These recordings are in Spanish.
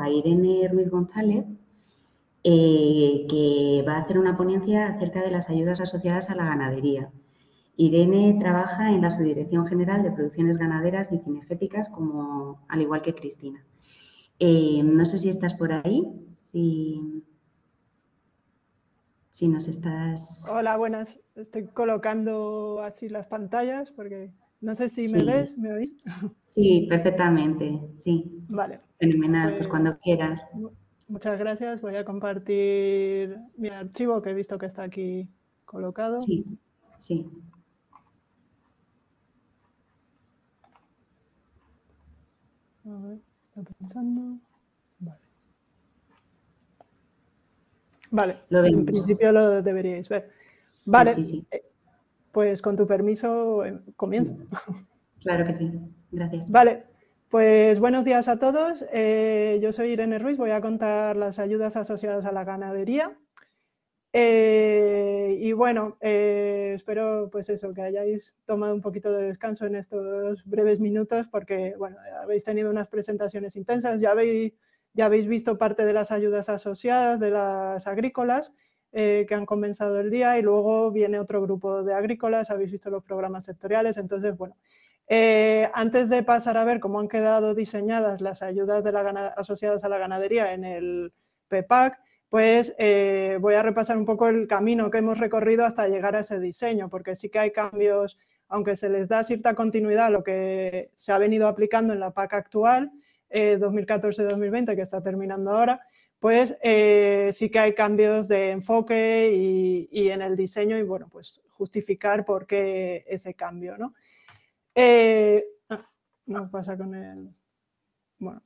a Irene Ruiz González, eh, que va a hacer una ponencia acerca de las ayudas asociadas a la ganadería. Irene trabaja en la Subdirección General de Producciones Ganaderas y Cinegéticas, como, al igual que Cristina. Eh, no sé si estás por ahí, si, si nos estás... Hola, buenas. Estoy colocando así las pantallas porque no sé si me ves, me oís. Sí, perfectamente, sí. Vale. Fenomenal, pues, pues cuando quieras. Muchas gracias. Voy a compartir mi archivo que he visto que está aquí colocado. Sí, sí. A ver, está pensando. Vale. Vale, lo en principio lo deberíais ver. Vale, eh, pues con tu permiso em, comienzo. Claro que sí, gracias. Vale, pues buenos días a todos. Eh, yo soy Irene Ruiz, voy a contar las ayudas asociadas a la ganadería. Eh, y bueno, eh, espero pues eso, que hayáis tomado un poquito de descanso en estos breves minutos porque bueno, habéis tenido unas presentaciones intensas, ya habéis, ya habéis visto parte de las ayudas asociadas de las agrícolas que han comenzado el día y luego viene otro grupo de agrícolas, habéis visto los programas sectoriales, entonces bueno, eh, antes de pasar a ver cómo han quedado diseñadas las ayudas de la asociadas a la ganadería en el PEPAC, pues eh, voy a repasar un poco el camino que hemos recorrido hasta llegar a ese diseño, porque sí que hay cambios, aunque se les da cierta continuidad a lo que se ha venido aplicando en la PAC actual, 2014-2020, eh, que está terminando ahora, pues sí que hay cambios de enfoque y, y, en el diseño y, bueno, pues justificar por qué ese cambio, ¿no? Eh, ah, no ah. pasa con el... Bueno,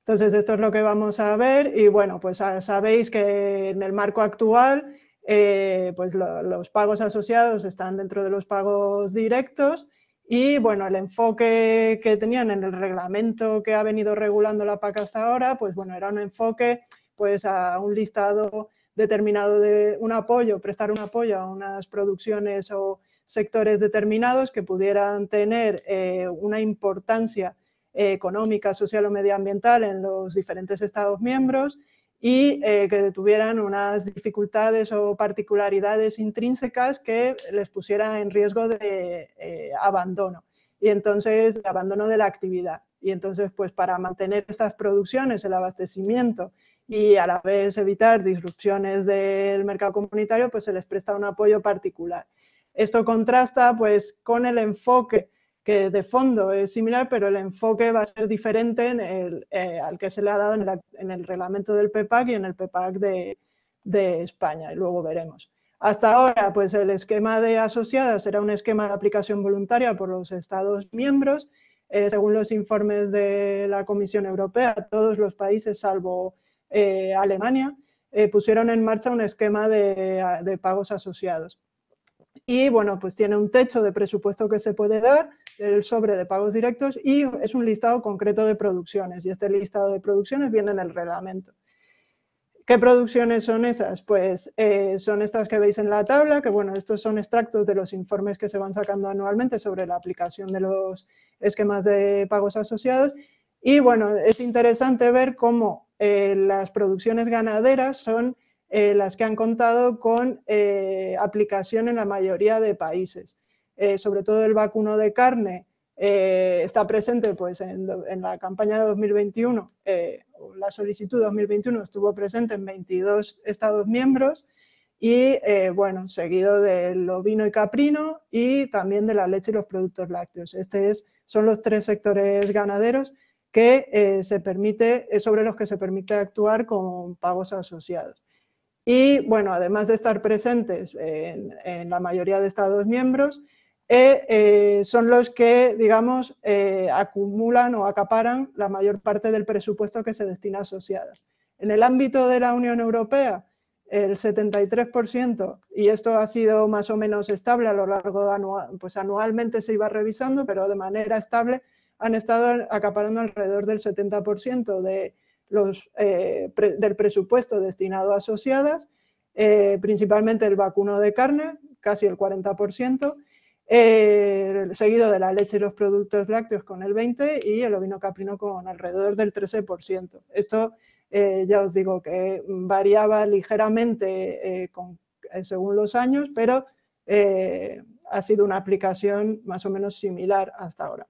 entonces esto es lo que vamos a ver y bueno, pues ah, sabéis que en el marco actual eh, pues los pagos asociados están dentro de los pagos directos y bueno, el enfoque que tenían en el reglamento que ha venido regulando la PAC hasta ahora, pues bueno, era un enfoque pues a un listado determinado de un apoyo, prestar un apoyo a unas producciones o sectores determinados que pudieran tener eh, una importancia eh, económica, social o medioambiental en los diferentes Estados miembros y eh, que tuvieran unas dificultades o particularidades intrínsecas que les pusieran en riesgo de abandono y entonces de abandono de la actividad. Y entonces, pues para mantener estas producciones, el abastecimiento y a la vez evitar disrupciones del mercado comunitario, pues se les presta un apoyo particular. Esto contrasta pues con el enfoque que de fondo es similar, pero el enfoque va a ser diferente eh, al que se le ha dado en, el reglamento del PEPAC y en el PEPAC de, España, y luego veremos. Hasta ahora, pues el esquema de asociadas era un esquema de aplicación voluntaria por los Estados miembros. Eh, según los informes de la Comisión Europea, todos los países, salvo eh, Alemania, pusieron en marcha un esquema de pagos asociados y bueno, pues tiene un techo de presupuesto que se puede dar, el sobre de pagos directos y es un listado concreto de producciones y este listado de producciones viene en el reglamento. ¿Qué producciones son esas? Pues eh, son estas que veis en la tabla, que bueno, estos son extractos de los informes que se van sacando anualmente sobre la aplicación de los esquemas de pagos asociados y bueno, es interesante ver cómo eh, las producciones ganaderas son eh, las que han contado con eh, aplicación en la mayoría de países. Eh, sobre todo el vacuno de carne está presente pues, en, la campaña de 2021, la solicitud 2021 estuvo presente en 22 estados miembros y bueno, seguido del ovino y caprino y también de la leche y los productos lácteos. Estos son los tres sectores ganaderos que se permite, sobre los que se permite actuar con pagos asociados. Y bueno, además de estar presentes en, la mayoría de Estados miembros, eh, eh, son los que, digamos, eh, acumulan o acaparan la mayor parte del presupuesto que se destina a asociadas. En el ámbito de la Unión Europea, el 73%, y esto ha sido más o menos estable a lo largo de pues anualmente se iba revisando, pero de manera estable han estado acaparando alrededor del 70% de los, eh, del presupuesto destinado a asociadas, eh, principalmente el vacuno de carne, casi el 40%, eh, seguido de la leche y los productos lácteos con el 20% y el ovino caprino con alrededor del 13%. Esto ya os digo que variaba ligeramente según los años, pero ha sido una aplicación más o menos similar hasta ahora.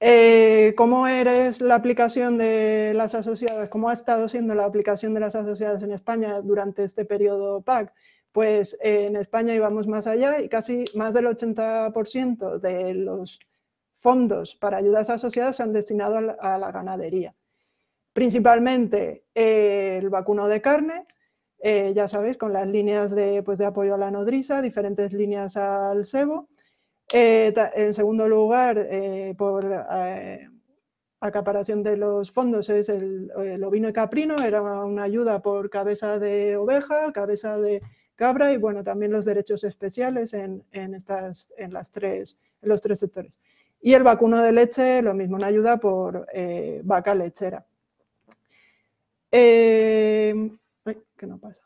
Eh, cómo eres la aplicación de las asociadas, cómo ha estado siendo la aplicación de las asociadas en España durante este periodo PAC. Pues eh, en España íbamos más allá y casi más del 80% de los fondos para ayudas asociadas se han destinado a la, ganadería. Principalmente eh, el vacuno de carne, ya sabéis, con las líneas de, pues, de apoyo a la nodriza, diferentes líneas al cebo, eh, en segundo lugar, eh, por eh, acaparación de los fondos es el, ovino y caprino, era una ayuda por cabeza de oveja, cabeza de cabra y bueno, también los derechos especiales en, estas, en, las tres, en los tres sectores. Y el vacuno de leche, lo mismo, una ayuda por vaca lechera. Ay, que no pasa.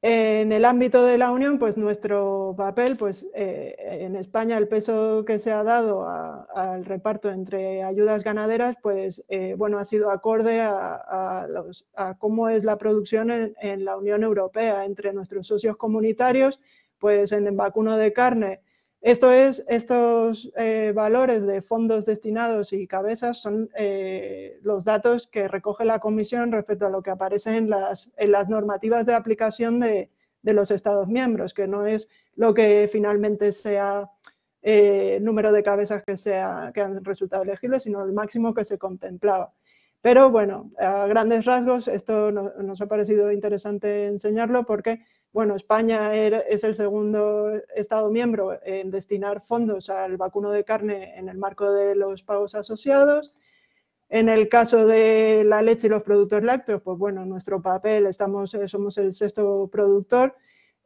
En el ámbito de la Unión, pues nuestro papel, pues eh, en España el peso que se ha dado al reparto entre ayudas ganaderas, pues eh, bueno, ha sido acorde a, a cómo es la producción en, en, la Unión Europea entre nuestros socios comunitarios, pues en el vacuno de carne esto es, estos eh, valores de fondos destinados y cabezas son eh, los datos que recoge la Comisión respecto a lo que aparece en las, normativas de aplicación de, los Estados miembros, que no es lo que finalmente sea el eh, número de cabezas que, sea, que han resultado elegibles, sino el máximo que se contemplaba. Pero bueno, a grandes rasgos, esto nos ha parecido interesante enseñarlo porque bueno, España er, es el segundo Estado miembro en destinar fondos al vacuno de carne en el marco de los pagos asociados. En el caso de la leche y los productos lácteos, pues bueno, nuestro papel, eh, somos el sexto productor,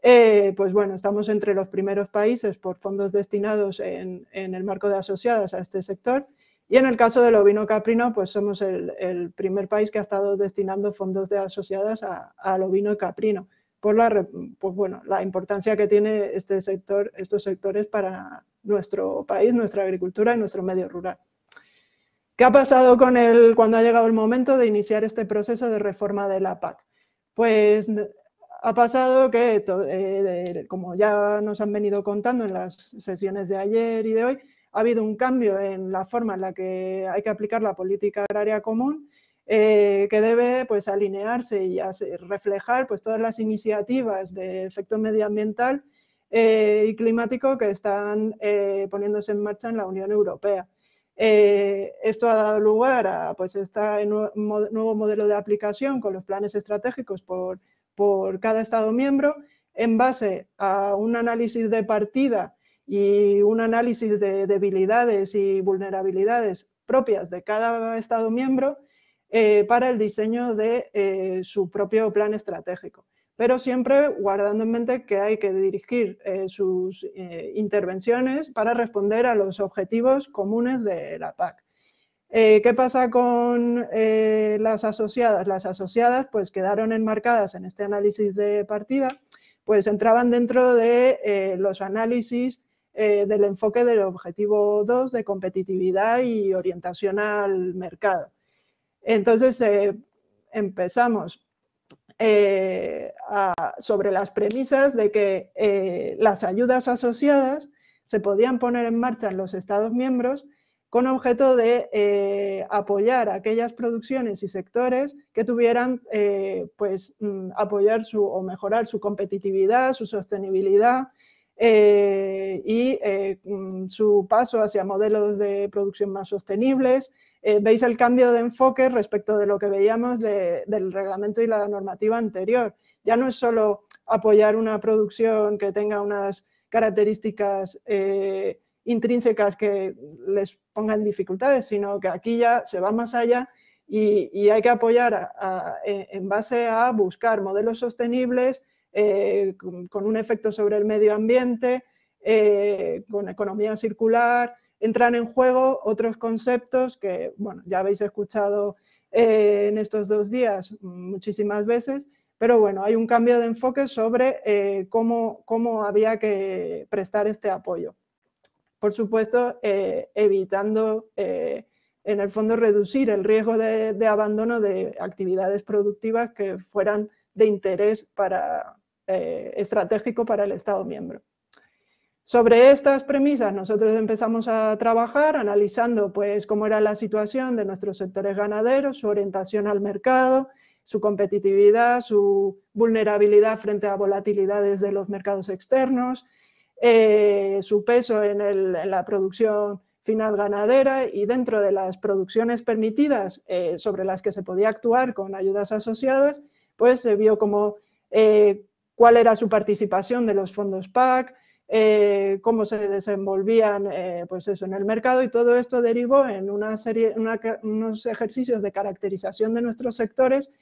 eh, pues bueno, estamos entre los primeros países por fondos destinados en, el marco de asociadas a este sector. Y en el caso del ovino caprino, pues somos el, primer país que ha estado destinando fondos de asociadas al a ovino caprino por la, pues bueno, la importancia que tiene este sector, estos sectores para nuestro país, nuestra agricultura y nuestro medio rural. ¿Qué ha pasado con el, cuando ha llegado el momento de iniciar este proceso de reforma de la PAC? Pues ha pasado que, eh, como ya nos han venido contando en las sesiones de ayer y de hoy, ha habido un cambio en la forma en la que hay que aplicar la política agraria común eh, que debe pues, alinearse y reflejar pues, todas las iniciativas de efecto medioambiental eh, y climático que están eh, poniéndose en marcha en la Unión Europea. esto ha dado lugar a pues, este nuevo modelo de aplicación con los planes estratégicos por, por cada Estado miembro en base a un análisis de partida y un análisis de debilidades y vulnerabilidades propias de cada Estado miembro eh, para el diseño de eh, su propio plan estratégico. Pero siempre guardando en mente que hay que dirigir eh, sus intervenciones para responder a los objetivos comunes de la PAC. ¿Qué pasa con las asociadas? Las asociadas pues quedaron enmarcadas en este análisis de partida, pues entraban dentro de los análisis del enfoque del objetivo 2 de competitividad y orientación al mercado. Entonces eh, empezamos eh, sobre las premisas de que eh, las ayudas asociadas se podían poner en marcha en los Estados miembros con objeto de apoyar a aquellas producciones y sectores que tuvieran, pues, mm, apoyar o mejorar su competitividad, su sostenibilidad y mm, su paso hacia modelos de producción más sostenibles eh, veis el cambio de enfoque respecto de lo que veíamos del reglamento y la normativa anterior. Ya no es solo apoyar una producción que tenga unas características eh, intrínsecas que les pongan dificultades, sino que aquí ya se va más allá y, hay que apoyar en base a buscar modelos sostenibles eh, con, un efecto sobre el medio ambiente, con economía circular, entran en juego otros conceptos que, bueno, ya habéis escuchado eh, en estos dos días muchísimas veces, pero bueno, hay un cambio de enfoque sobre eh, cómo, cómo, había que prestar este apoyo. Por supuesto, eh, evitando, en el fondo, reducir el riesgo de, de, abandono de actividades productivas que fueran de interés para, estratégico para el Estado miembro. Sobre estas premisas nosotros empezamos a trabajar analizando pues cómo era la situación de nuestros sectores ganaderos, su orientación al mercado, su competitividad, su vulnerabilidad frente a volatilidades de los mercados externos, eh, su peso en, la producción final ganadera y dentro de las producciones permitidas eh, sobre las que se podía actuar con ayudas asociadas, pues se vio cómo eh, cuál era su participación de los fondos PAC, eh, cómo se desenvolvían eh, pues eso, en el mercado y todo esto derivó en una serie, unos ejercicios de caracterización de nuestros sectores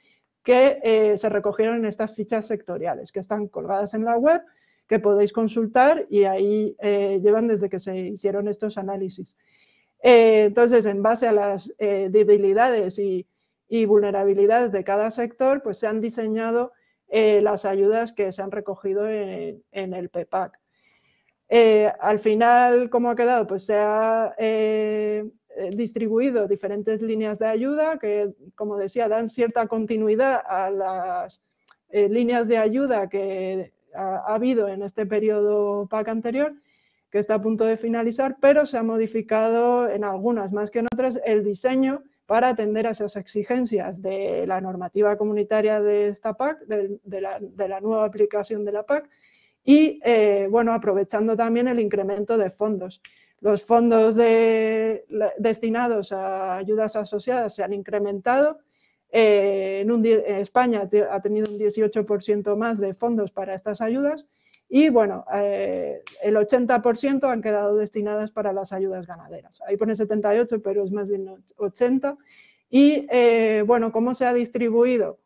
que eh, se recogieron en estas fichas sectoriales que están colgadas en la web, que podéis consultar y ahí llevan desde que se hicieron estos análisis. entonces, en base a las debilidades y, vulnerabilidades de cada sector, pues se han diseñado las ayudas que se han recogido en, en el PEPAC. Eh, al final, ¿cómo ha quedado? Pues se ha eh, eh, distribuido diferentes líneas de ayuda que, como decía, dan cierta continuidad a las líneas de ayuda que ha, habido en este periodo PAC anterior que está a punto de finalizar, pero se ha modificado en algunas más que en otras el diseño para atender a esas exigencias de la normativa comunitaria de esta PAC, de, la, nueva aplicación de la PAC y eh, bueno, aprovechando también el incremento de fondos. Los fondos destinados a ayudas asociadas se han incrementado. Eh, en un, eh, España ha tenido un 18% más de fondos para estas ayudas y bueno, el 80% han quedado destinadas para las ayudas ganaderas. Ahí pone 78, pero es más bien 80. Y bueno, ¿cómo se ha distribuido?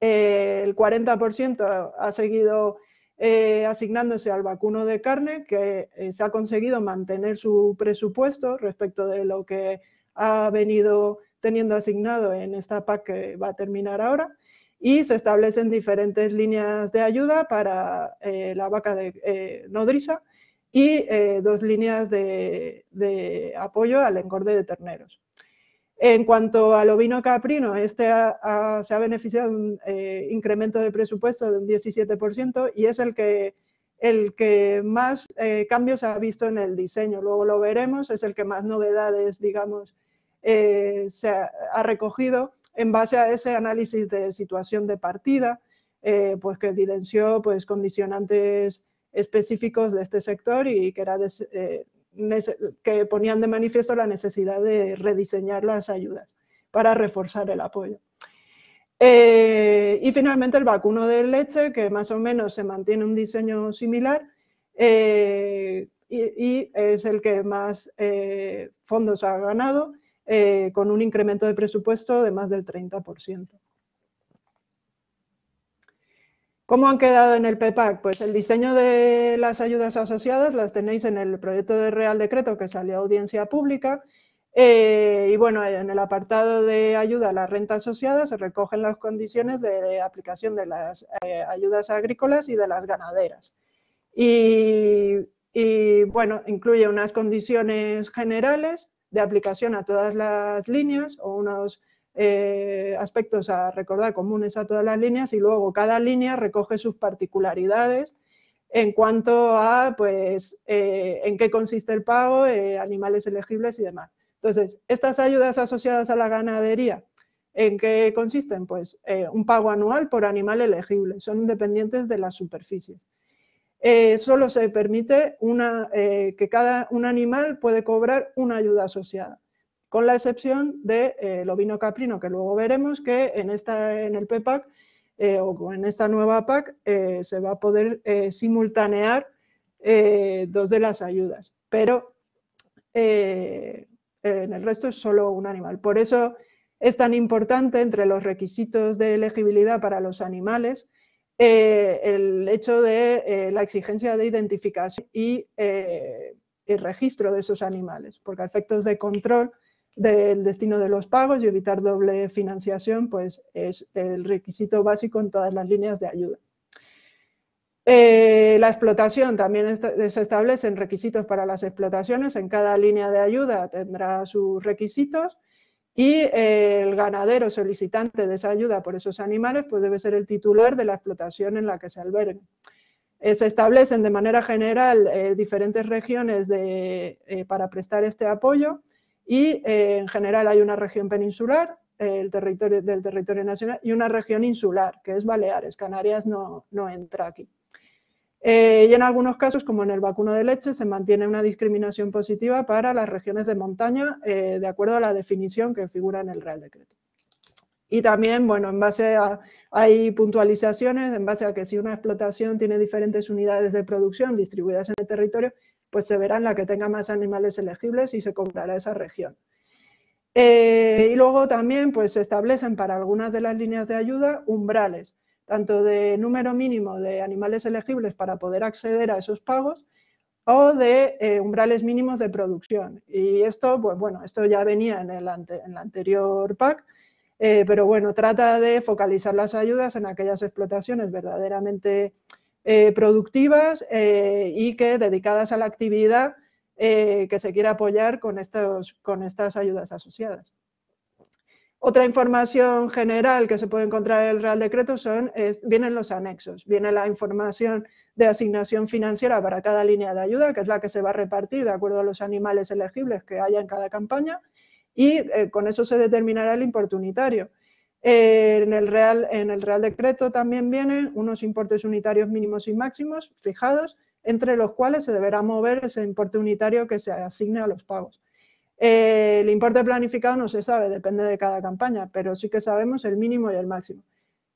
el 40% ha seguido eh, asignándose al vacuno de carne, que eh, se ha conseguido mantener su presupuesto respecto de lo que ha venido teniendo asignado en esta PAC que va a terminar ahora. Y se establecen diferentes líneas de ayuda para eh, la vaca de nodriza y dos líneas de, de apoyo al engorde de terneros. En cuanto al ovino caprino, este se ha beneficiado de un eh, incremento de presupuesto de un 17% y es el que, el que más eh, cambios ha visto en el diseño. Luego lo veremos, es el que más novedades, digamos, eh, se ha, recogido en base a ese análisis de situación de partida, pues que evidenció pues, condicionantes específicos de este sector y que era de que ponían de manifiesto la necesidad de rediseñar las ayudas para reforzar el apoyo. Eh, y finalmente el vacuno de leche, que más o menos se mantiene un diseño similar eh, y, es el que más eh, fondos ha ganado, con un incremento de presupuesto de más del 30%. ¿Cómo han quedado en el PEPAC? Pues el diseño de las ayudas asociadas las tenéis en el proyecto de Real Decreto que salió a audiencia pública. Eh, y bueno, en el apartado de ayuda a la renta asociada se recogen las condiciones de aplicación de las eh, ayudas agrícolas y de las ganaderas. Y, y bueno, incluye unas condiciones generales de aplicación a todas las líneas o unos eh, aspectos a recordar comunes a todas las líneas y luego cada línea recoge sus particularidades en cuanto a pues, eh, en qué consiste el pago, eh, animales elegibles y demás. Entonces, estas ayudas asociadas a la ganadería, ¿en qué consisten? Pues un pago anual por animal elegible, son independientes de las superficies. solo se permite una, que cada, un animal puede cobrar una ayuda asociada con la excepción del de, eh, ovino caprino, que luego veremos que en, esta, en el PPAC e eh, o en esta nueva PAC eh, se va a poder simultanear dos de las ayudas, pero en el resto es solo un animal. Por eso es tan importante entre los requisitos de elegibilidad para los animales el hecho de la exigencia de identificación y el registro de esos animales, porque a efectos de control del destino de los pagos y evitar doble financiación, pues es el requisito básico en todas las líneas de ayuda. Eh, la explotación también se establecen requisitos para las explotaciones. En cada línea de ayuda tendrá sus requisitos y eh, el ganadero solicitante de esa ayuda por esos animales pues debe ser el titular de la explotación en la que se albergue. Eh, se establecen de manera general diferentes regiones para prestar este apoyo y eh, en general hay una región peninsular eh, el territorio, del territorio nacional y una región insular, que es Baleares. Canarias no, entra aquí. Eh, y en algunos casos, como en el vacuno de leche, se mantiene una discriminación positiva para las regiones de montaña, de acuerdo a la definición que figura en el Real Decreto. Y también, bueno, en base a, hay puntualizaciones en base a que si una explotación tiene diferentes unidades de producción distribuidas en el territorio, pues se verá en la que tenga más animales elegibles y se comprará esa región. Eh, y luego también pues, se establecen para algunas de las líneas de ayuda umbrales, tanto de número mínimo de animales elegibles para poder acceder a esos pagos, o de eh, umbrales mínimos de producción. Y esto, pues bueno, esto ya venía en el, en anterior PAC, eh, pero bueno, trata de focalizar las ayudas en aquellas explotaciones verdaderamente eh, productivas eh, y que dedicadas a la actividad eh, que se quiera apoyar con, estos, con estas ayudas asociadas. Otra información general que se puede encontrar en el Real Decreto son, vienen los anexos, viene la información de asignación financiera para cada línea de ayuda, que es la que se va a repartir de acuerdo a los animales elegibles que haya en cada campaña, y con eso se determinará el importunitario en, el Real, Decreto también vienen unos importes unitarios mínimos y máximos fijados, entre los cuales se deberá mover ese importe unitario que se asigne a los pagos. Eh, el importe planificado no se sabe, depende de cada campaña, pero sí que sabemos el mínimo y el máximo.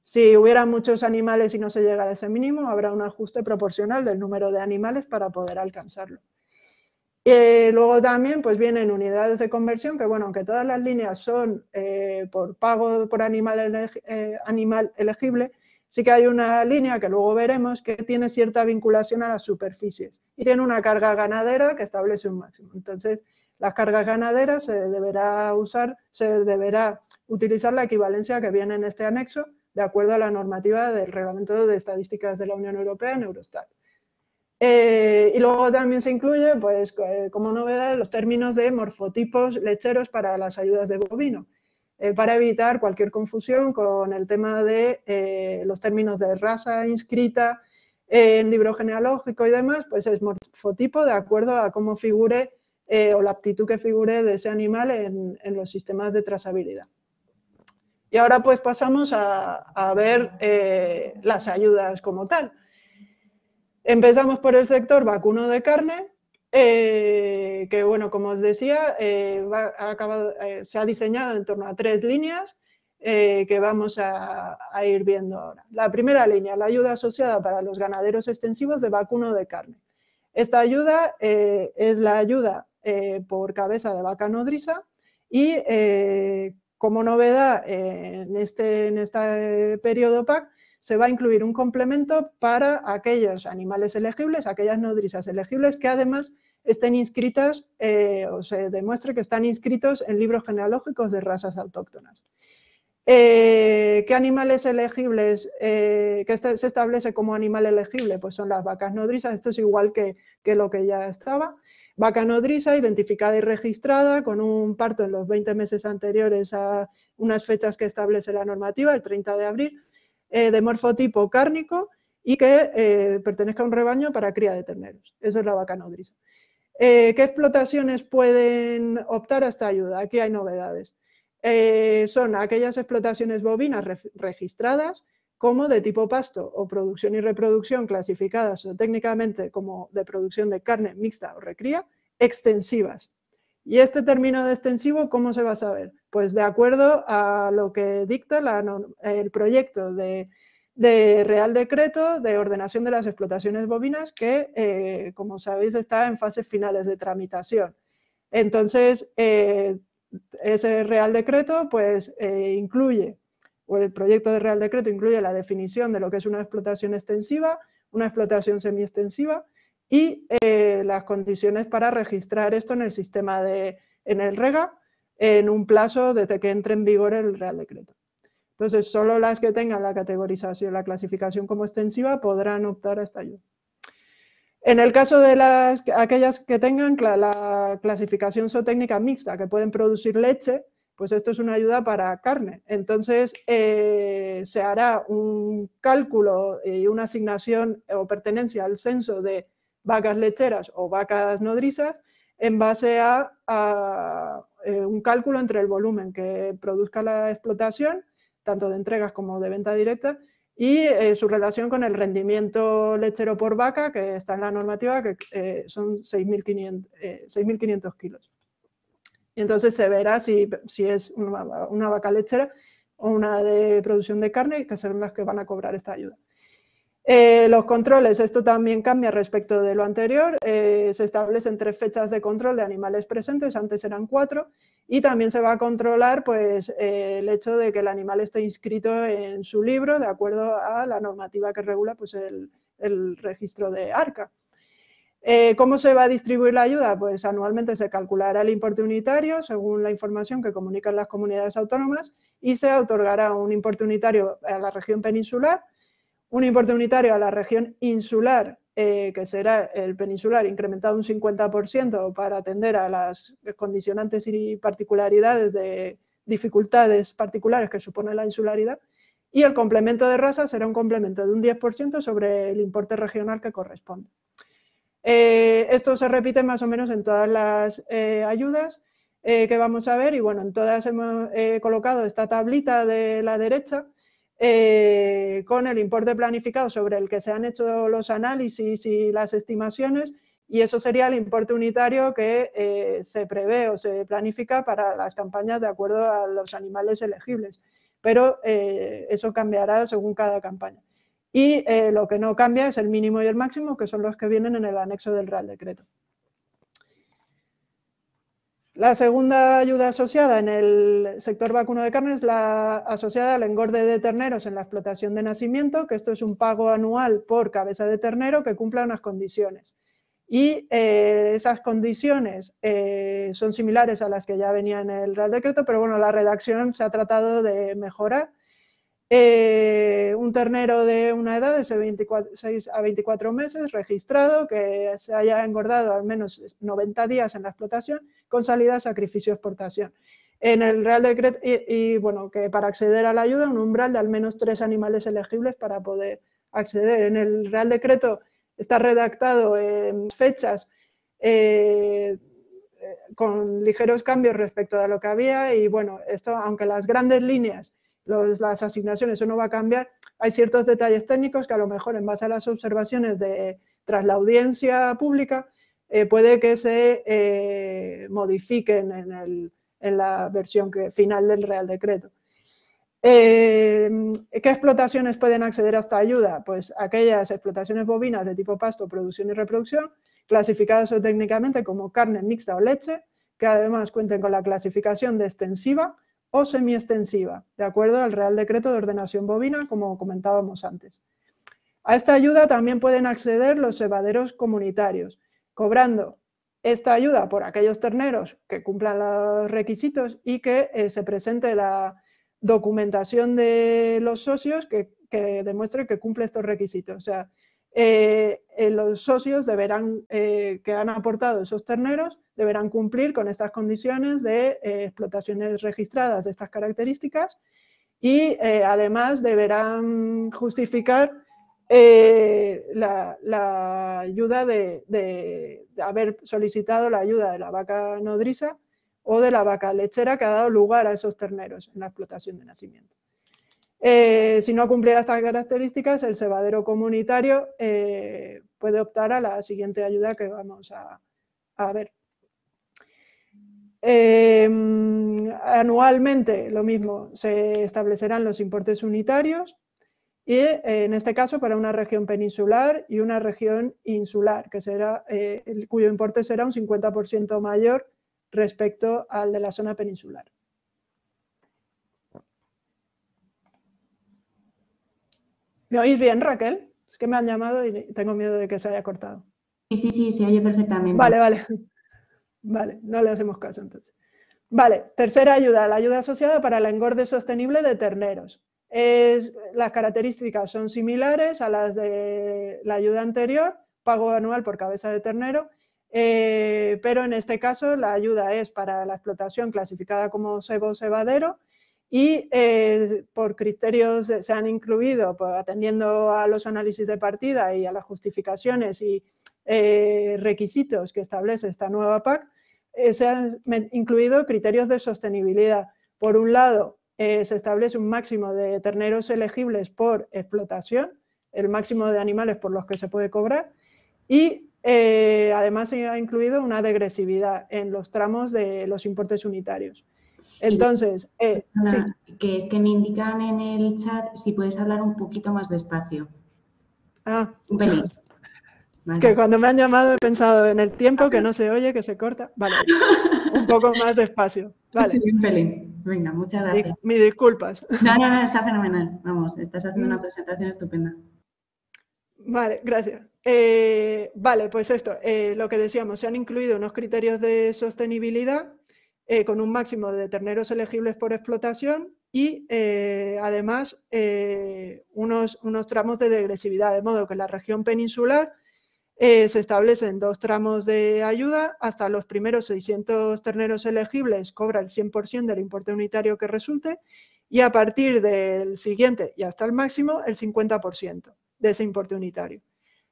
Si hubiera muchos animales y no se llegara a ese mínimo, habrá un ajuste proporcional del número de animales para poder alcanzarlo. Y eh, luego también pues vienen unidades de conversión, que bueno, aunque todas las líneas son eh, por pago por animal, eh, animal elegible, sí que hay una línea que luego veremos que tiene cierta vinculación a las superficies y tiene una carga ganadera que establece un máximo. Entonces, las cargas ganaderas se deberá usar, se deberá utilizar la equivalencia que viene en este anexo de acuerdo a la normativa del Reglamento de Estadísticas de la Unión Europea en Eurostat. Eh, y luego también se incluye, pues, eh, como novedad, los términos de morfotipos lecheros para las ayudas de bovino, eh, para evitar cualquier confusión con el tema de los términos de raza inscrita en libro genealógico y demás, pues es morfotipo de acuerdo a cómo figure o la aptitud que figure de ese animal en, los sistemas de trazabilidad. Y ahora pues pasamos a ver las ayudas como tal. Empezamos por el sector vacuno de carne, eh, que bueno, como os decía, eh, eh, se ha diseñado en torno a tres líneas que vamos a, ir viendo ahora. La primera línea, la ayuda asociada para los ganaderos extensivos de vacuno de carne. Esta ayuda es la ayuda por cabeza de vaca nodriza y como novedad en este, en este periodo PAC se va a incluir un complemento para aquellos animales elegibles, aquellas nodrizas elegibles que además estén inscritas eh, o se demuestre que están inscritos en libros genealógicos de razas autóctonas. Eh, ¿Qué animales elegibles, eh, que se establece como animal elegible? Pues son las vacas nodrizas, esto es igual que lo que ya estaba. Vaca nodriza identificada y registrada con un parto en los 20 meses anteriores a unas fechas que establece la normativa, el 30 de abril, eh, de morfotipo cárnico y que eh, pertenezca a un rebaño para cría de terneros. Eso es la vaca nodriza. Eh, ¿Qué explotaciones pueden optar a esta ayuda? Aquí hay novedades. son aquellas explotaciones bovinas registradas como de tipo pasto o producción y reproducción clasificadas o técnicamente como de producción de carne mixta o recría, extensivas. ¿Y este término de extensivo cómo se va a saber? Pues de acuerdo a lo que dicta el proyecto de, Real Decreto de Ordenación de las Explotaciones Bovinas, que, eh, como sabéis, está en fases finales de tramitación. Entonces, eh, ese Real Decreto pues, eh, incluye, o el proyecto de Real Decreto incluye la definición de lo que es una explotación extensiva, una explotación semi-extensiva y las condiciones para registrar esto en el sistema de, en el REGA, en un plazo desde que entre en vigor el Real Decreto. Entonces, solo las que tengan la categorización, la clasificación como extensiva podrán optar a esta ayuda. En el caso de las, aquellas que tengan la, clasificación zootécnica mixta, que pueden producir leche, pues esto es una ayuda para carne. Entonces, eh, se hará un cálculo y una asignación o pertenencia al censo de vacas lecheras o vacas nodrizas en base a, eh, un cálculo entre el volumen que produzca la explotación, tanto de entregas como de venta directa, y eh, su relación con el rendimiento lechero por vaca, que está en la normativa, que eh, son 6.500 kilos. Y entonces se verá si, es una, vaca lechera o una de producción de carne, que serán las que van a cobrar esta ayuda. Eh, los controles, esto también cambia respecto de lo anterior, eh, se establecen tres fechas de control de animales presentes, antes eran cuatro, y también se va a controlar pues, eh, el hecho de que el animal esté inscrito en su libro de acuerdo a la normativa que regula pues, el, el registro de ARCA. ¿Cómo se va a distribuir la ayuda? Pues anualmente se calculará el importe unitario según la información que comunican las comunidades autónomas y se otorgará un importe unitario a la región peninsular, un importe unitario a la región insular, eh, que será el peninsular, incrementado un 50% para atender a las condicionantes y particularidades de dificultades particulares que supone la insularidad, y el complemento de raza será un complemento de un 10% sobre el importe regional que corresponde. Eh, esto se repite más o menos en todas las eh, ayudas que vamos a ver y bueno, en todas hemos colocado esta tablita de la derecha eh, con el importe planificado sobre el que se han hecho los análisis y las estimaciones, y eso sería el importe unitario que eh, se prevé o se planifica para las campañas de acuerdo a los animales elegibles. Pero eh, eso cambiará según cada campaña. Y lo que no cambia es el mínimo y el máximo, que son los que vienen en el anexo del Real Decreto. La segunda ayuda asociada en el sector vacuno de carne es la asociada al engorde de terneros en la explotación de nacimiento, que esto es un pago anual por cabeza de ternero que cumpla unas condiciones. Y eh, esas condiciones eh, son similares a las que ya venían en el Real Decreto, pero bueno, la redacción se ha tratado de mejorar eh, un ternero de una edad de 24, a 24 meses registrado que se haya engordado al menos 90 días en la explotación con salida, sacrificio, exportación. En el Real Decreto, y, bueno, que para acceder a la ayuda, un umbral de al menos tres animales elegibles para poder acceder. En el Real Decreto está redactado en fechas eh, eh, con ligeros cambios respecto a lo que había y bueno, esto, aunque las grandes líneas las asignaciones, eso no va a cambiar. Hay ciertos detalles técnicos que a lo mejor en base a las observaciones de, tras la audiencia pública eh, puede que se eh, modifiquen en, la versión final del Real Decreto. Eh, ¿Qué explotaciones pueden acceder a esta ayuda? Pues aquellas explotaciones bovinas de tipo pasto, producción y reproducción, clasificadas técnicamente como carne mixta o leche, que además cuenten con la clasificación de extensiva, o semiextensiva, de acuerdo al Real Decreto de Ordenación Bovina, como comentábamos antes. A esta ayuda también pueden acceder los cebaderos comunitarios, cobrando esta ayuda por aquellos terneros que cumplan los requisitos y que eh, se presente la documentación de los socios que, demuestre que cumple estos requisitos. O sea, eh, eh, los socios deberán que han aportado esos terneros deberán cumplir con estas condiciones de eh, explotaciones registradas de estas características y eh, además deberán justificar eh, la, ayuda de, haber solicitado la ayuda de la vaca nodriza o de la vaca lechera que ha dado lugar a esos terneros en la explotación de nacimiento. si no cumpliera estas características, el cebadero comunitario puede optar a la siguiente ayuda que vamos a ver. Em, anualmente, lo mismo, se establecerán los importes unitarios y eh, en este caso para una región peninsular y una región insular, que será, eh, el, cuyo importe será un 50% mayor respecto al de la zona peninsular. ¿Me oís bien, Raquel? Es que me han llamado y tengo miedo de que se haya cortado. Sí, sí, sí, se oye perfectamente. Vale, vale. Vale, no le hacemos caso entonces. Vale, tercera ayuda, la ayuda asociada para el engorde sostenible de terneros. Es, las características son similares a las de la ayuda anterior, pago anual por cabeza de ternero, eh, pero en este caso la ayuda es para la explotación clasificada como cebo-cebadero y eh, por criterios se han incluido, pues, atendiendo a los análisis de partida y a las justificaciones y eh, requisitos que establece esta nueva PAC, eh, se han incluido criterios de sostenibilidad. Por un lado, eh, se establece un máximo de terneros elegibles por explotación, el máximo de animales por los que se puede cobrar, y además se ha incluido una degresividad en los tramos de los importes unitarios. Entonces, que es que me indican en el chat si puedes hablar un poquito más despacio. Ah, un Es Que cuando me han llamado he pensado en el tiempo que no se oye, que se corta. Vale, un poco más despacio. Vale. Sí, feliz. Venga, muchas gracias. Mis disculpas. No, no, no, está fenomenal. Vamos, estás haciendo una mm. presentación estupenda. Vale, gracias. Eh, vale, pues esto, eh, lo que decíamos, se han incluido unos criterios de sostenibilidad eh, con un máximo de terneros elegibles por explotación y además unos, unos tramos de degresividad, de modo que la región peninsular eh, se establecen dos tramos de ayuda. Hasta los primeros 600 terneros elegibles cobra el 100% del importe unitario que resulte y a partir del siguiente y hasta el máximo el 50% de ese importe unitario.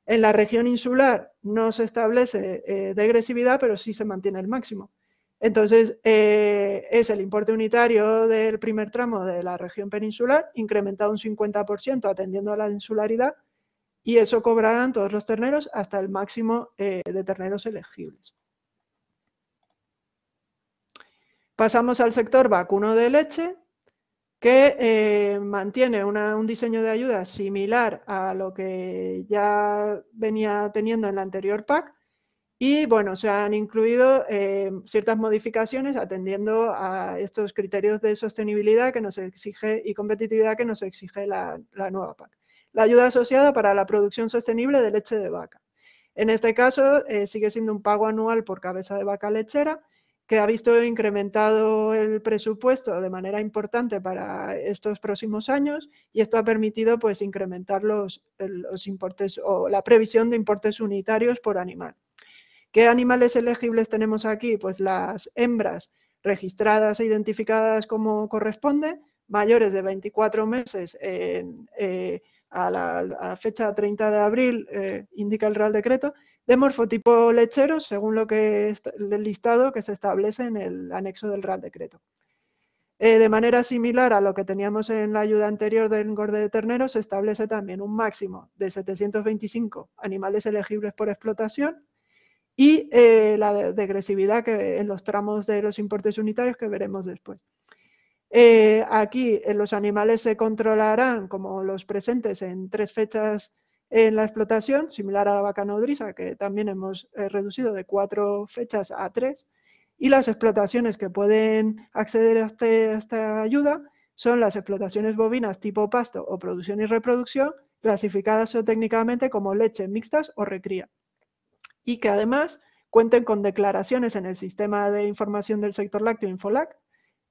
En la región insular no se establece eh, degresividad, pero sí se mantiene el máximo. Entonces, eh, es el importe unitario del primer tramo de la región peninsular, incrementado un 50% atendiendo a la insularidad, y eso cobrarán todos los terneros hasta el máximo eh, de terneros elegibles. Pasamos al sector vacuno de leche, que eh, mantiene un diseño de ayuda similar a lo que ya venía teniendo en la anterior PAC. Y bueno, se han incluido eh, ciertas modificaciones atendiendo a estos criterios de sostenibilidad que nos exige y competitividad que nos exige la nueva PAC la ayuda asociada para la producción sostenible de leche de vaca. En este caso, eh, sigue siendo un pago anual por cabeza de vaca lechera, que ha visto incrementado el presupuesto de manera importante para estos próximos años y esto ha permitido pues, incrementar los, importes o la previsión de importes unitarios por animal. ¿Qué animales elegibles tenemos aquí? Pues las hembras registradas e identificadas como corresponde, mayores de 24 meses en, eh, a la, fecha 30 de abril, eh, indica el Real Decreto, de morfotipo lechero, según lo que es el listado que se establece en el anexo del Real Decreto. Eh, de manera similar a lo que teníamos en la ayuda anterior del engorde de terneros, se establece también un máximo de 725 animales elegibles por explotación y eh, la degresividad en los tramos de los importes unitarios que veremos después. Eh, aquí eh, los animales se controlarán como los presentes en tres fechas en la explotación, similar a la vaca nodriza, que también hemos eh, reducido de cuatro fechas a tres. Y las explotaciones que pueden acceder este, a, esta ayuda son las explotaciones bovinas tipo pasto o producción y reproducción, clasificadas técnicamente como leche mixtas o recría. Y que además cuenten con declaraciones en el sistema de información del sector lácteo Infolac,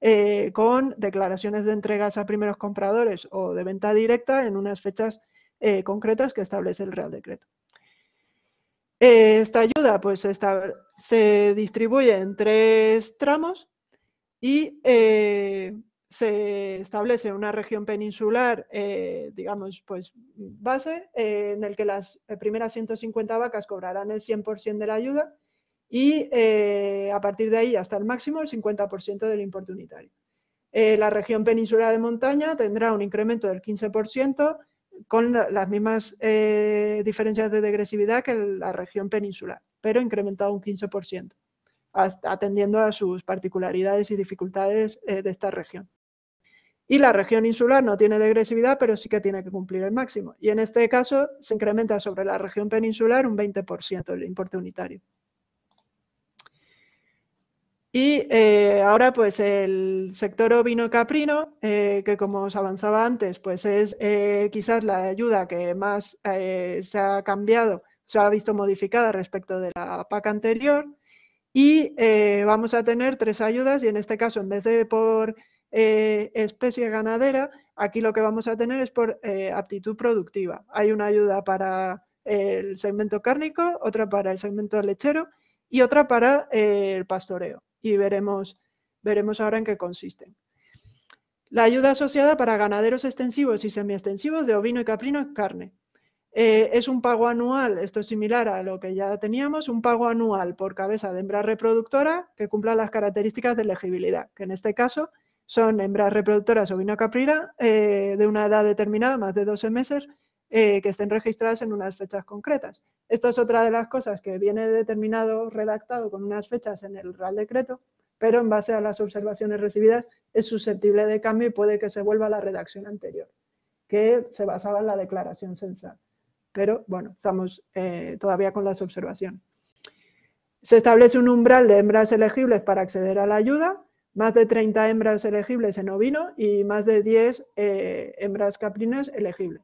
eh, con declaraciones de entregas a primeros compradores o de venta directa en unas fechas eh, concretas que establece el Real Decreto. Eh, esta ayuda pues, se distribuye en tres tramos y se establece una región peninsular, digamos, pues base, en el que las primeras 150 vacas cobrarán el 100% de la ayuda y eh, a partir de ahí hasta el máximo el 50% del importe unitario. Eh, la región península de montaña tendrá un incremento del 15% con las mismas eh, diferencias de degresividad que la región peninsular, pero incrementado un 15%, atendiendo a sus particularidades y dificultades de esta región. Y la región insular no tiene degresividad, pero sí que tiene que cumplir el máximo. Y en este caso se incrementa sobre la región peninsular un 20% el importe unitario. Y eh, ahora pues el sector ovino caprino, eh, que como os avanzaba antes, pues es eh, quizás la ayuda que más se ha cambiado, se ha visto modificada respecto de la PAC anterior. Y vamos a tener tres ayudas y en este caso en vez de por especie ganadera, aquí lo que vamos a tener es por aptitud productiva. Hay una ayuda para el segmento cárnico, otra para el segmento lechero y otra para el pastoreo y veremos, veremos ahora en qué consisten. La ayuda asociada para ganaderos extensivos y semiextensivos de ovino y caprino en carne. Eh, es un pago anual, esto es similar a lo que ya teníamos, un pago anual por cabeza de hembra reproductora que cumpla las características de elegibilidad, que en este caso son hembras reproductoras ovino-caprina eh, de una edad determinada, más de 12 meses, eh, que estén registradas en unas fechas concretas. Esto es otra de las cosas que viene determinado, redactado con unas fechas en el Real Decreto, pero en base a las observaciones recibidas es susceptible de cambio y puede que se vuelva a la redacción anterior, que se basaba en la declaración censal. Pero bueno, estamos eh, todavía con las observaciones. Se establece un umbral de hembras elegibles para acceder a la ayuda, más de 30 hembras elegibles en ovino y más de 10 eh, hembras caprinas elegibles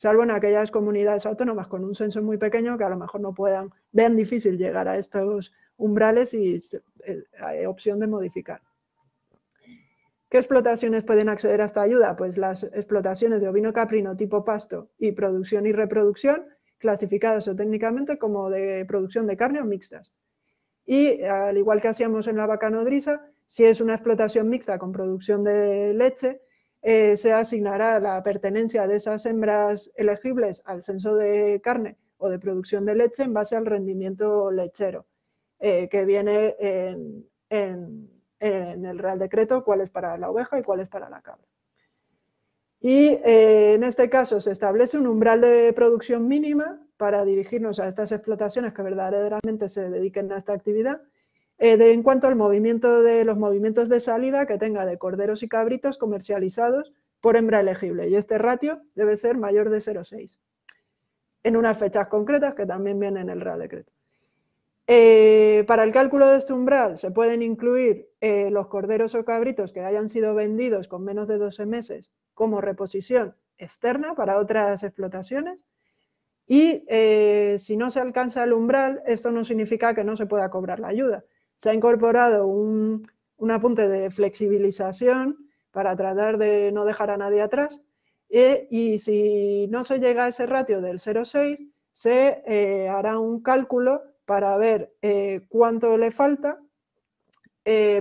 salvo en aquellas comunidades autónomas con un censo muy pequeño que a lo mejor no puedan, vean difícil llegar a estos umbrales y hay eh, opción de modificar. ¿Qué explotaciones pueden acceder a esta ayuda? Pues las explotaciones de ovino caprino tipo pasto y producción y reproducción, clasificadas o técnicamente como de producción de carne o mixtas. Y al igual que hacíamos en la vaca nodriza, si es una explotación mixta con producción de leche, eh, se asignará la pertenencia de esas hembras elegibles al censo de carne o de producción de leche en base al rendimiento lechero, eh, que viene en, el Real Decreto cuál es para la oveja y cuál es para la cabra. Y eh, en este caso se establece un umbral de producción mínima para dirigirnos a estas explotaciones que verdaderamente se dediquen a esta actividad eh, en cuanto al movimiento de los movimientos de salida que tenga de corderos y cabritos comercializados por hembra elegible, y este ratio debe ser mayor de 0,6, en unas fechas concretas que también vienen en el Real Decreto. Eh, para el cálculo de este umbral se pueden incluir eh, los corderos o cabritos que hayan sido vendidos con menos de 12 meses como reposición externa para otras explotaciones y si no se alcanza el umbral, esto no significa que no se pueda cobrar la ayuda, se ha incorporado un, apunte de flexibilización para tratar de no dejar a nadie atrás. Eh, y si no se llega a ese ratio del 0,6, se eh, hará un cálculo para ver eh, cuánto le falta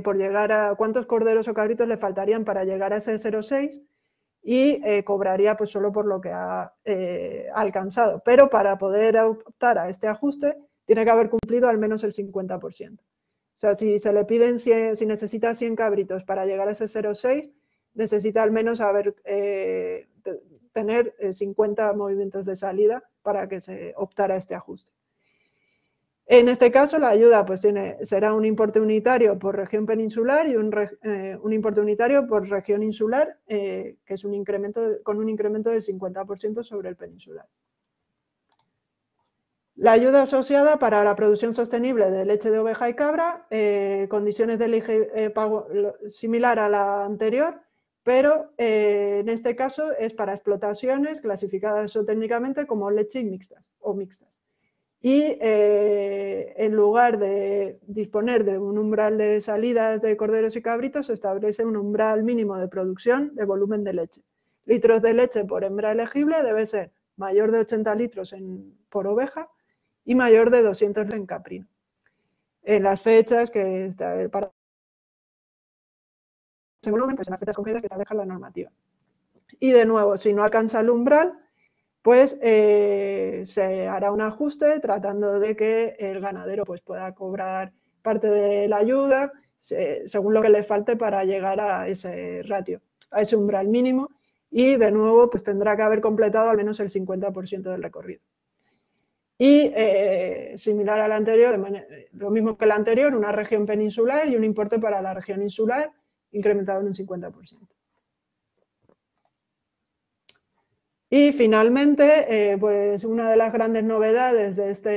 por llegar a cuántos corderos o cabritos le faltarían para llegar a ese 0,6 y cobraría pues solo por lo que ha alcanzado. Pero para poder optar a este ajuste tiene que haber cumplido al menos el 50%. O sea, si se le piden, si necesita 100 cabritos para llegar a ese 0,6, necesita al menos haber, eh, tener 50 eh, movimientos de salida para que se optara este ajuste. En este caso, la ayuda pues, tiene, será un importe unitario por región peninsular y un, eh, importe unitario por región insular, que es un incremento, con un incremento del 50% sobre el peninsular. La ayuda asociada para la producción sostenible de leche de oveja y cabra, eh, condiciones de eh, pago similar a la anterior, pero eh, en este caso es para explotaciones clasificadas técnicamente como leche mixta o mixtas. Y en lugar de disponer de un umbral de salidas de corderos y cabritos, se establece un umbral mínimo de producción de volumen de leche. Litros de leche por hembra elegible debe ser mayor de 80 litros por oveja y mayor de 200 caprino. En las fechas que está para pues, en las fechas concretas que te deja la normativa. Y de nuevo, si no alcanza el umbral, pues eh, se hará un ajuste tratando de que el ganadero pues, pueda cobrar parte de la ayuda según lo que le falte para llegar a ese ratio, a ese umbral mínimo y de nuevo pues tendrá que haber completado al menos el 50% del recorrido. Y similar eh, similar al anterior, eh, lo mismo que el anterior, una región peninsular y un importe para la región insular incrementado en un 50%. Y finalmente, eh, pues una de las grandes novedades de, este,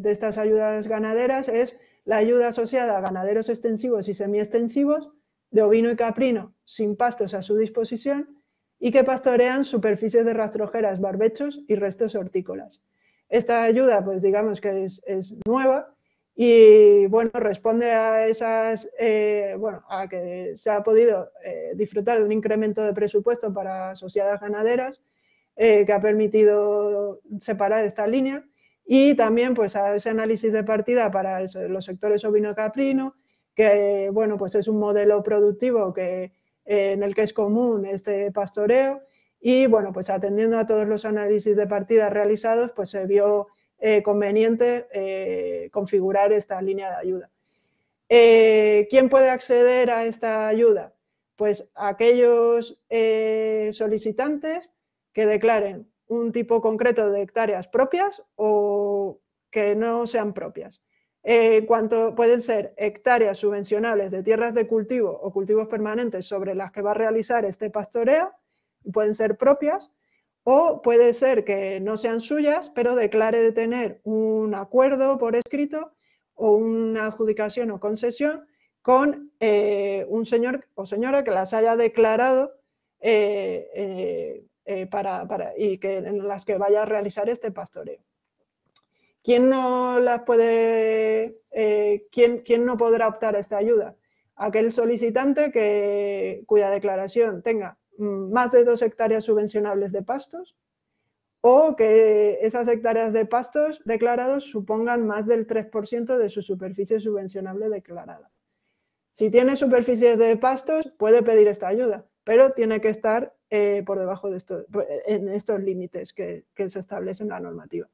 de estas ayudas ganaderas es la ayuda asociada a ganaderos extensivos y semiextensivos de ovino y caprino sin pastos a su disposición y que pastorean superficies de rastrojeras, barbechos y restos hortícolas. Esta ayuda, pues digamos que es, nueva y bueno, responde a esas, eh, bueno, a que se ha podido eh, disfrutar de un incremento de presupuesto para asociadas ganaderas eh, que ha permitido separar esta línea y también pues a ese análisis de partida para los sectores ovino-caprino, que bueno, pues es un modelo productivo que, en el que es común este pastoreo y bueno, pues atendiendo a todos los análisis de partida realizados, pues se vio eh, conveniente eh, configurar esta línea de ayuda. Eh, ¿Quién puede acceder a esta ayuda? Pues aquellos solicitantes que declaren un tipo concreto de hectáreas propias o que no sean propias. En cuanto pueden ser hectáreas subvencionables de tierras de cultivo o cultivos permanentes sobre las que va a realizar este pastoreo, pueden ser propias o puede ser que no sean suyas, pero declare de tener un acuerdo por escrito o una adjudicación o concesión con eh, un señor o señora que las haya declarado eh, eh, para, y que, en las que vaya a realizar este pastoreo. ¿Quién no, las puede, quién, no podrá optar a esta ayuda? Aquel solicitante que, cuya declaración tenga Mm, más de dos hectáreas subvencionables de pastos o que esas hectáreas de pastos declarados supongan más del 3% de su superficie subvencionable declarada. Si tiene superficies de pastos, puede pedir esta ayuda, pero tiene que estar eh, por debajo de estos, en estos límites que, se establecen en la normativa.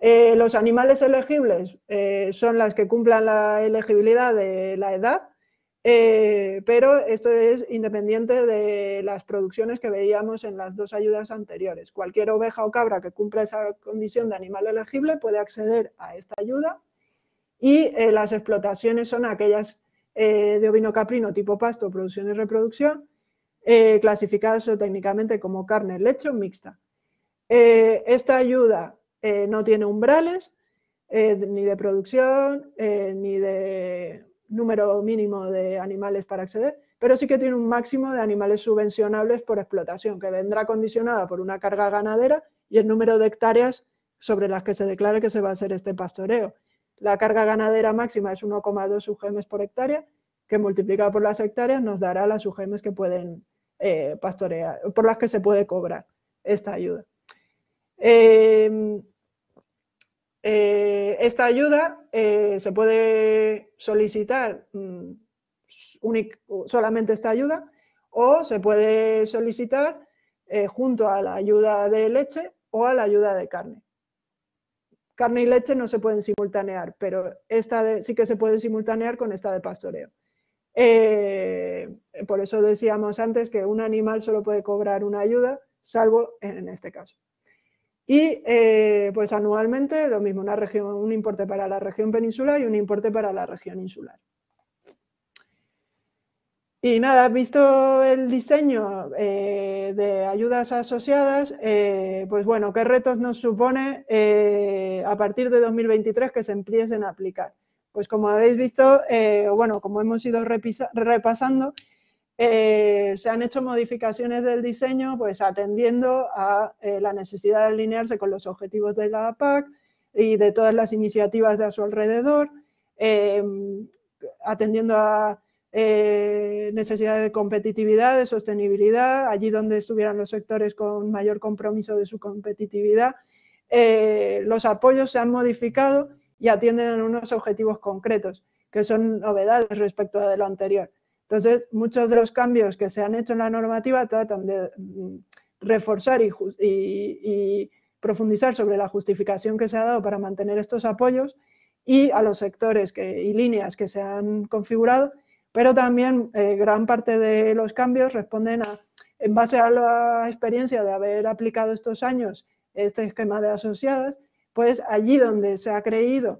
Eh, los animales elegibles eh, son las que cumplan la elegibilidad de la edad, eh, pero esto es independiente de las producciones que veíamos en las dos ayudas anteriores. Cualquier oveja o cabra que cumpla esa condición de animal elegible puede acceder a esta ayuda y eh, las explotaciones son aquellas eh, de ovino caprino tipo pasto, producción y reproducción, clasificadas técnicamente como carne, leche o mixta. esta ayuda no tiene umbrales ni de producción ni de número mínimo de animales para acceder, pero sí que tiene un máximo de animales subvencionables por explotación, que vendrá condicionada por una carga ganadera y el número de hectáreas sobre las que se declara que se va a hacer este pastoreo. La carga ganadera máxima es 1,2 UGMs por hectárea, que multiplicado por las hectáreas nos dará las UGMs que pueden eh, pastorear, por las que se puede cobrar esta ayuda. Eh, eh, esta ayuda eh, se puede solicitar mm, solamente esta ayuda o se puede solicitar eh, junto a la ayuda de leche o a la ayuda de carne. Carne y leche no se pueden simultanear, pero esta sí que se puede simultanear con esta de pastoreo. por eso decíamos antes que un animal solo puede cobrar una ayuda, salvo en este caso. Y eh, pues anualmente lo mismo, una región, un importe para la región peninsular y un importe para la región insular. Y nada, visto el diseño eh, de ayudas asociadas, eh, pues bueno, ¿qué retos nos supone a partir de 2023 que se empiecen a aplicar? Pues como habéis visto, bueno, como hemos ido repasando, eh, se han hecho modificaciones del diseño pues atendiendo a eh, la necesidad de alinearse con los objetivos de la PAC y de todas las iniciativas de a su alrededor, em, atendiendo a eh, necesidades de competitividad, de sostenibilidad, allí donde estuvieran los sectores con mayor compromiso de su competitividad. los apoyos se han modificado y atienden a unos objetivos concretos, que son novedades respecto a de lo anterior. Entonces, muchos de los cambios que se han hecho en la normativa tratan de mm, reforzar y, profundizar sobre la justificación que se ha dado para mantener estos apoyos y a los sectores y líneas que se han configurado, pero también eh, gran parte de los cambios responden a, en base a la experiencia de haber aplicado estos años este esquema de asociadas, pues allí donde se ha creído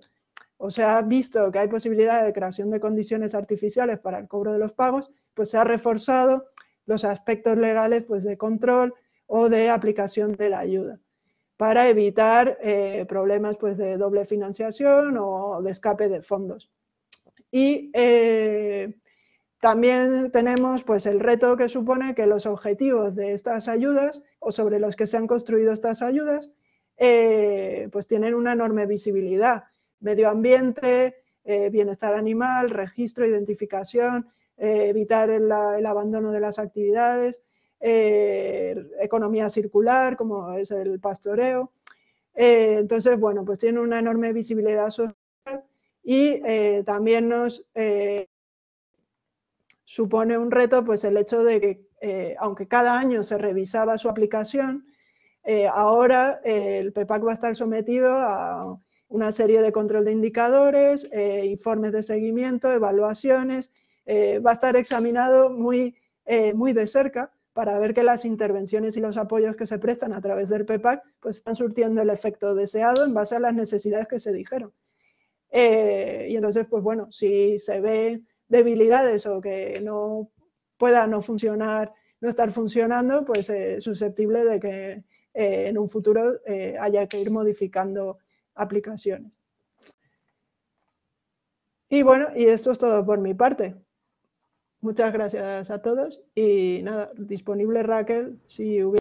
o se ha visto que hay posibilidades de creación de condiciones artificiales para el cobro de los pagos, pues se ha reforzado los aspectos legales pues, de control o de aplicación de la ayuda para evitar eh, problemas pues, de doble financiación o de escape de fondos. Y eh, también tenemos pues, el reto que supone que los objetivos de estas ayudas o sobre los que se han construido estas ayudas eh, pues tienen una enorme visibilidad medio ambiente, eh, bienestar animal, registro, identificación, eh, evitar el, abandono de las actividades, eh, economía circular, como es el pastoreo. entonces, bueno, pues tiene una enorme visibilidad social y también nos supone un reto pues el hecho de que, aunque cada año se revisaba su aplicación, ahora el PEPAC va a estar sometido a una serie de control de indicadores, eh, informes de seguimiento, evaluaciones. Eh, va a estar examinado muy, eh, muy de cerca para ver que las intervenciones y los apoyos que se prestan a través del PEPAC pues, están surtiendo el efecto deseado en base a las necesidades que se dijeron. y entonces, pues bueno, si se ve debilidades o que no pueda no funcionar, no estar funcionando, pues es susceptible de que en un futuro haya que ir modificando aplicaciones. Y bueno, y esto es todo por mi parte. Muchas gracias a todos y nada, disponible Raquel si hubiera...